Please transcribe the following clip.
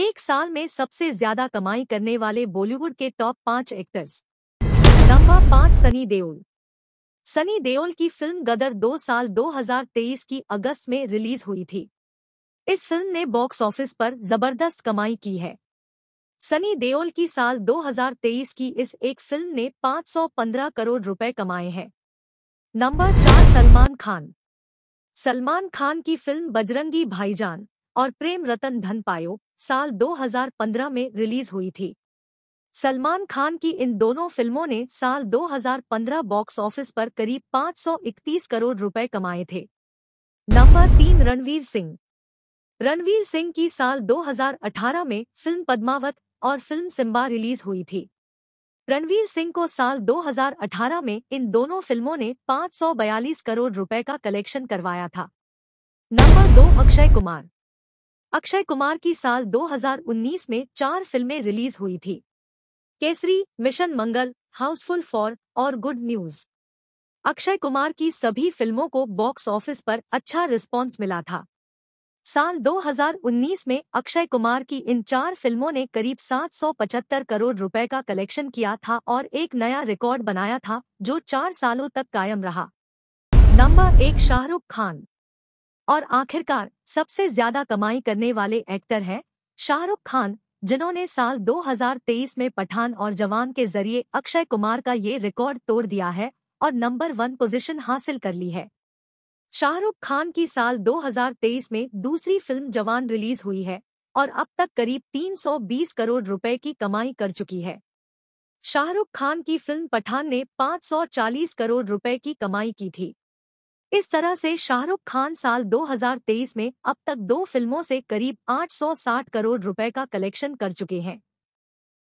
एक साल में सबसे ज्यादा कमाई करने वाले बॉलीवुड के टॉप पांच एक्टर्स नंबर पांच सनी देओल सनी देओल की फिल्म गदर दो साल 2023 की अगस्त में रिलीज हुई थी इस फिल्म ने बॉक्स ऑफिस पर जबरदस्त कमाई की है सनी देओल की साल 2023 की इस एक फिल्म ने 515 करोड़ रुपए कमाए हैं नंबर चार सलमान खान सलमान खान की फिल्म बजरंगी भाईजान और प्रेम रतन धन पायो साल 2015 में रिलीज हुई थी सलमान खान की इन दोनों फिल्मों ने साल 2015 बॉक्स ऑफिस पर करीब 531 करोड़ रुपए कमाए थे नंबर तीन रणवीर सिंह रणवीर सिंह की साल 2018 में फिल्म पद्मावत और फिल्म सिम्बा रिलीज हुई थी रणवीर सिंह को साल 2018 में इन दोनों फिल्मों ने 542 करोड़ रुपए का कलेक्शन करवाया था नंबर दो अक्षय कुमार अक्षय कुमार की साल 2019 में चार फिल्में रिलीज हुई थी Kesari mission Mangal housefull four और गुड न्यूज अक्षय कुमार की सभी फिल्मों को बॉक्स ऑफिस पर अच्छा रिस्पॉन्स मिला था साल 2019 में अक्षय कुमार की इन चार फिल्मों ने करीब 775 करोड़ रुपए का कलेक्शन किया था और एक नया रिकॉर्ड बनाया था जो चार सालों तक कायम रहा नंबर एक शाहरुख खान और आखिरकार सबसे ज्यादा कमाई करने वाले एक्टर हैं शाहरुख खान जिन्होंने साल 2023 में पठान और जवान के जरिए अक्षय कुमार का ये रिकॉर्ड तोड़ दिया है और नंबर वन पोजीशन हासिल कर ली है शाहरुख खान की साल 2023 में दूसरी फिल्म जवान रिलीज हुई है और अब तक करीब 320 करोड़ रुपए की कमाई कर चुकी है शाहरुख खान की फिल्म पठान ने 540 करोड़ रुपए की कमाई की थी इस तरह से शाहरुख खान साल 2023 में अब तक दो फिल्मों से करीब 860 करोड़ रुपए का कलेक्शन कर चुके हैं